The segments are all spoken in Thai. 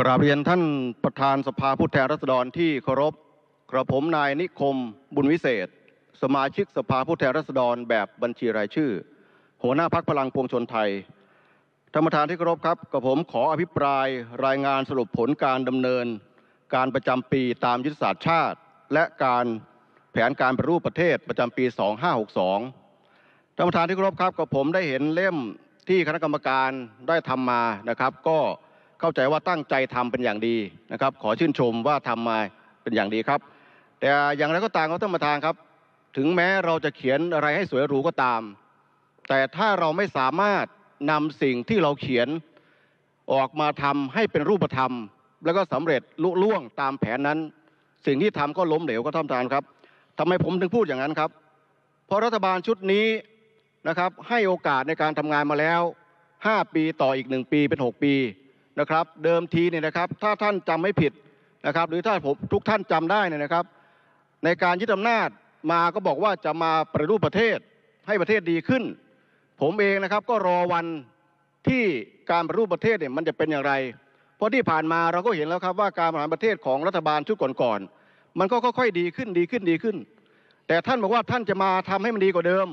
กราบเรียนท่านประธานสภาผู้แทนราษฎรที่เคารพกระผมนายนิคมบุญวิเศษ สมาชิกสภาผู้แทนราษฎรแบบบัญชีรายชื่อหัวหน้าพักพลังปวงชนไทยท่านประธานที่เคารพครับกระผมขออภิปรายรายงานสรุปผลการดำเนิน การประจำปีตามยุทธศาสตร์ชาติ และการแผนการปรรูปประเทศประจำปี 2562 ท่านประธานที่เคารพครับกระผมได้เห็นเล่มที่คณะกรรมการได้ทำมานะครับก็เข้าใจว่าตั้งใจทำเป็นอย่างดีนะครับ ขอชื่นชมว่าทำมาเป็นอย่างดีครับ แต่อย่างไรก็ตามครับท่านประธานครับ ถึงแม้เราจะเขียนอะไรให้สวยหรูก็ตาม แต่ถ้าเราไม่สามารถนำสิ่งที่เราเขียนออกมาทำให้เป็นรูปธรรม แล้วก็สำเร็จลุล่วงตามแผนนั้น สิ่งที่ทำก็ล้มเหลวก็ท่านประธานครับทำไมผมถึงพูดอย่างนั้นครับ เพราะรัฐบาลชุดนี้นะครับ ให้โอกาสในการทำงานมาแล้ว 5 ปีต่ออีก 1 ปีเป็น 6 ปีนะครับเดิมทีเนี่ยนะครับ ถ้าท่านจำไม่ผิดนะครับ หรือถ้าผมทุกท่านจำได้เนี่ยนะครับ ในการยึดอานาจมาก็บอกว่าจะมาปฏิรูปประเทศให้ประเทศดีขึ้น ผมเองนะครับก็รอวันที่การปฏิรูปประเทศเนี่ยมันจะเป็นอย่างไรเพราะที่ผ่านมาเราก็เห็นแล้วครับว่าการบริหารประเทศของรัฐบาลชุดก่อนๆมันก็ค่อยๆดีขึ้นดีขึ้นดีขึ้น แต่ท่านบอกว่าท่านจะมาทำให้มันดีกว่าเดิม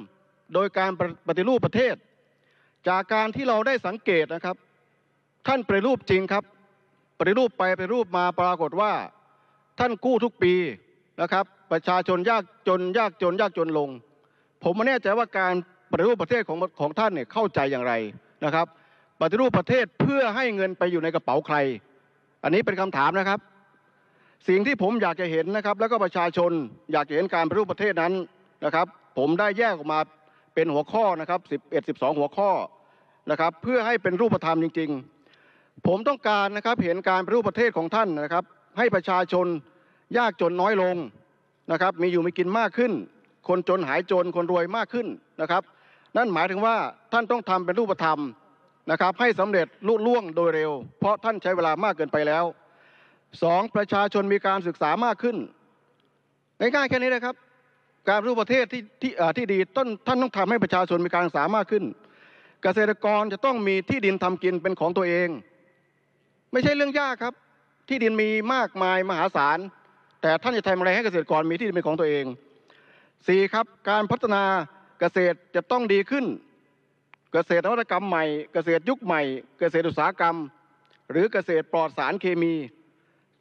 โดยการปฏิรูปประเทศ จากการที่เราได้สังเกตนะครับท่านปริรูปจริงครับปริรูปไปปริรูปมาปรากฏว่า ท่านกู้ทุกปีนะครับประชาชนยากจนยากจนยากจนลง ผมไม่แน่ใจว่าการปฏิรูปประเทศของของท่านเนี่ยเข้าใจอย่างไรนะครับ ปฏิรูปประเทศเพื่อให้เงินไปอยู่ในกระเป๋าใคร อันนี้เป็นคำถามนะครับ สิ่งที่ผมอยากจะเห็นนะครับแล้วก็ประชาชนอยากจะเห็นการปฏิรูปประเทศนั้นนะครับ ผมได้แยกออกมาเป็นหัวข้อนะครับ 11 12 หัวข้อนะครับเพื่อให้เป็นรูปธรรมจริง ๆผมต้องการนะครับเห็นการปฏิรูปประเทศของท่านนะครับ ให้ประชาชนยากจนน้อยลงนะครับมีอยู่มีกินมากขึ้น คนจนหายจนคนรวยมากขึ้นนะครับ นั่นหมายถึงว่าท่านต้องทำเป็นรูปธรรมนะครับให้สำเร็จลุล่วงโดยเร็ว เพราะท่านใช้เวลามากเกินไปแล้วสองประชาชนมีการศึกษามากขึ้นง่ายๆแค่นี้นะครับ การรูปประเทศที่ที่ที่ดีต้นท่านต้องทำให้ประชาชนมีการศึกษามากขึ้น เกษตรกรจะต้องมีที่ดินทำกินเป็นของตัวเองไม่ใช่เรื่องยากครับ ที่ดินมีมากมายมหาศาลแต่ท่านจะทำอะไรให้เกษตรกรมีที่ดินเป็นของตัวเอง 4. ครับ การพัฒนาเกษตรจะต้องดีขึ้น เกษตรนวัตกรรมใหม่ เกษตรยุคใหม่ เกษตรอุตสาหกรรม หรือเกษตรปลอดสารเคมี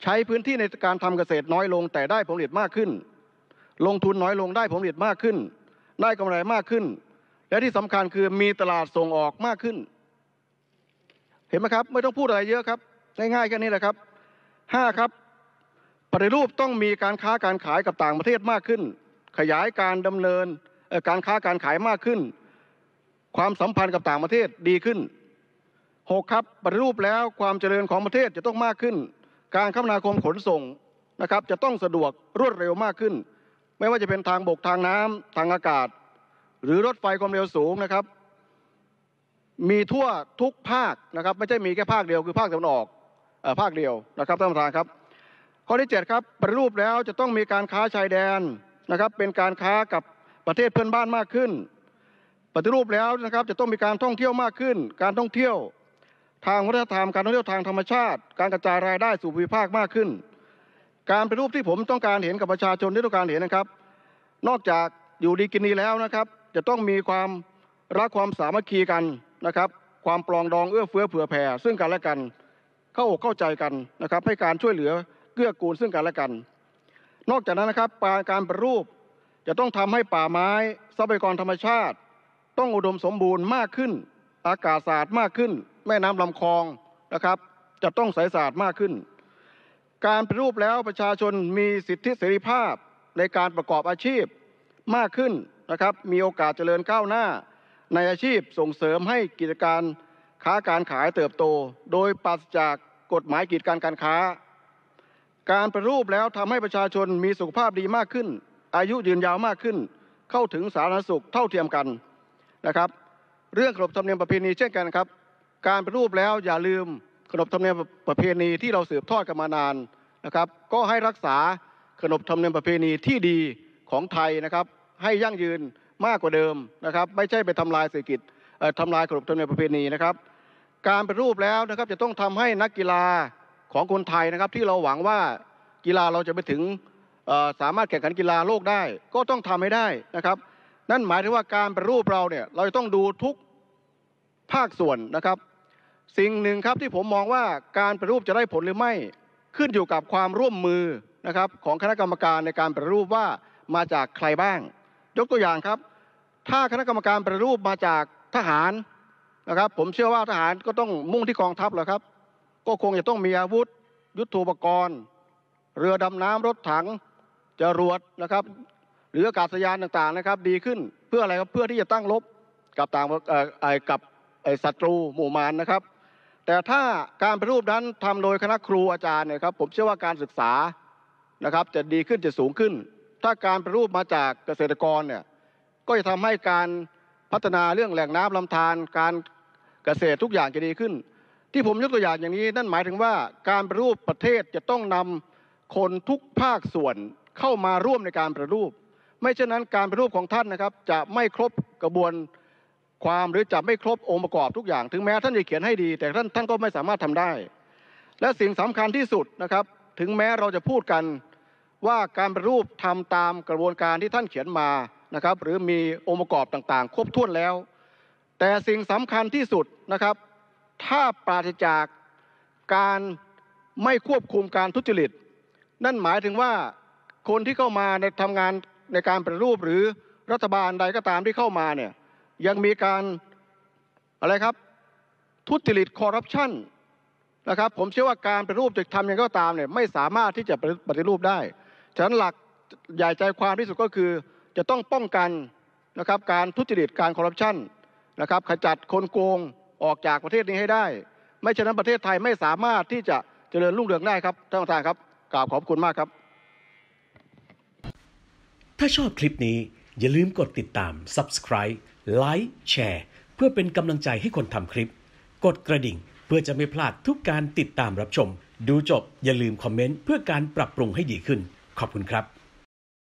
ใช้พื้นที่ในการทำเกษตรน้อยลงแต่ได้ผลผลิตมากขึ้น ลงทุนน้อยลงได้ผลผลิตมากขึ้น ได้กำไรมากขึ้น และที่สำคัญคือมีตลาดส่งออกมากขึ้น เห็นไหมครับ ไม่ต้องพูดอะไรเยอะครับง่ายๆแค่นี้แหละครับ 5 ครับปฏิรูปต้องมีการค้าการขายกับต่างประเทศมากขึ้น ขยายการดำเนินการค้าการขายมากขึ้น ความสัมพันธ์กับต่างประเทศดีขึ้น 6 ครับปฏิรูปแล้วความเจริญของประเทศจะต้องมากขึ้น การคมนาคมขนส่งนะครับจะต้องสะดวกรวดเร็วมากขึ้น ไม่ว่าจะเป็นทางบกทางน้ำทางอากาศ หรือรถไฟความเร็วสูงนะครับ มีทั่วทุกภาคนะครับ ไม่ใช่มีแค่ภาคเดียวคือภาคตะวันออกภาคเดียวนะครับท่านประธานครับข้อที่7ครับปฏิรูปแล้วจะต้องมีการค้าชายแดนนะครับเป็นการค้ากับประเทศเพื่อนบ้านมากขึ้นปฏิรูปแล้วนะครับ จะต้องมีการท่องเที่ยวมากขึ้น การท่องเที่ยวทางวัฒนธรรมการท่องเที่ยวทางธรรมชาติ การกระจายรายได้สู่ภูมิภาคมากขึ้น การปฏิรูปที่ผมต้องการเห็นกับประชาชนที่ต้องการเห็นนะครับ นอกจากอยู่ดีกินดีแล้วนะครับ จะต้องมีความรักความสามัคคีกันนะครับ ความปลองดองเอื้อเฟื้อเผื่อแผ่ซึ่งกันและกันเข้าอกเข้าใจกันนะครับให้การช่วยเหลือเกื้อกูลซึ่งกันและกัน นอกจากนั้นนะครับการปรูปจะต้องทำให้ป่าไม้ ทรัพยากรธรรมชาติ ต้องอุดมสมบูรณ์มากขึ้น อากาศสะอาดมากขึ้น แม่น้ำลำคลองนะครับ จะต้องใสสะอาดมากขึ้น การปรูปแล้วประชาชนมีสิทธิเสรีภาพในการประกอบอาชีพมากขึ้นนะครับมีโอกาสเจริญก้าวหน้า ในอาชีพส่งเสริมให้กิจการค้าการขายเติบโตโดยปัสจากกฎหมายกีดการการค้า การประรูปแล้วทำให้ประชาชนมีสุขภาพดีมากขึ้น อายุยืนยาวมากขึ้นเข้าถึงสาธารณสุขเท่าเทียมกันนะครับเรื่องขนบธรรมเนียมประเพณีเช่นกันครับการประรูปแล้วอย่าลืมขนบธรรมเนียมประเพณีที่เราสืบทอดกันมานานนะครับก็ให้รักษาขนบธรรมเนียมประเพณีที่ดีของไทยนะครับให้ยั่งยืนมากกว่าเดิมนะครับไม่ใช่ไปทำลายเศรษฐกิจทำลายขนบธรรมเนียมประเพณีนะครับการป็นรูปแล้วนะครับจะต้องทำให้นักกีฬาของคนไทยนะครับ ที่เราหวังว่ากีฬาเราจะไปถึงสามารถแข่งขันกีฬาโลกได้ ก็ต้องทำให้ได้นะครับ นั่นหมายถึงว่าการป็นรูปเราเนี่ยเราจะต้องดูทุกภาคส่วนนะครับ สิ่งหนึ่งครับที่ผมมองว่าการป็นรูปจะได้ผลหรือไม่ขึ้นอยู่กับความร่วมมือนะครับ ของคณะกรรมการในการป็นรูปว่ามาจากใครบ้าง ยกตัวอย่างครับ ถ้าคณะกรรมการป็นรูปมาจากทหารนะครับผมเชื่อว่าทหารก็ต้องมุ่งที่กองทัพแหละครับ ก็คงจะต้องมีอาวุธ ยุทโธปกรณ์ เรือดำน้ำรถถังจรวดนะครับ หรืออากาศยานต่างๆนะครับ ดีขึ้นเพื่ออะไรครับเพื่อที่จะตั้งรบกับต่างกับศัตรูหมู่มารนะครับ แต่ถ้าการประรูปนั้นทำโดยคณะครูอาจารย์เนี่ยครับ ผมเชื่อว่าการศึกษานะครับ จะดีขึ้นจะสูงขึ้น ถ้าการประรูปมาจากเกษตรกรเนี่ยก็จะทำให้การพัฒนาเรื่องแหล่งน้ำลำธารการเกษตรทุกอย่างจะดีขึ้น ที่ผมยกตัวอย่างอย่างนี้ นั่นหมายถึงว่าการประรูปประเทศจะต้องนำคนทุกภาคส่วนเข้ามาร่วมในการประรูป ไม่เช่นนั้นการประรูปของท่านนะครับ จะไม่ครบกระบวนความหรือจะไม่ครบองค์ประกอบทุกอย่าง ถึงแม้ท่านจะเขียนให้ดี แต่ท่านท่านก็ไม่สามารถทำได้ และสิ่งสำคัญที่สุดนะครับ ถึงแม้เราจะพูดกันว่าการประรูปทำตามกระบวนการที่ท่านเขียนมานะครับหรือมีองค์ประกอบต่างๆ ครบถ้วนแล้วแต่สิ่งสำคัญที่สุดนะครับ ถ้าปราศจากการไม่ควบคุมการทุจริต นั่นหมายถึงว่าคนที่เข้ามาในทำงานในการปฏิรูปหรือรัฐบาลใดก็ตามที่เข้ามาเนี่ยยังมีการอะไรครับทุจริตคอร์รัปชันนะครับผมเชื่อว่าการปฏิรูปจะทำยังก็ตามเนี่ยไม่สามารถที่จะปฏิรูปได้ฉะนั้นหลักใหญ่ใจความที่สุดก็คือจะต้องป้องกันนะครับการทุจริตการคอร์รัปชันนะครับขจัดคนโกง ออกจากประเทศนี้ให้ได้ ไม่ฉะนั้น ประเทศไทยไม่สามารถที่จะเจริญรุ่งเรืองได้ครับ ท่านประธานครับกล่าวขอบคุณมากครับ ถ้าชอบคลิปนี้อย่าลืมกดติดตาม subscribe like s แชร์เพื่อเป็นกำลังใจให้คนทำคลิป กดกระดิ่งเพื่อจะไม่พลาดทุกการติดตามรับชม ดูจบอย่าลืมคอมเมนต์ เพื่อการปรับปรุงให้ดีขึ้นขอบคุณครับ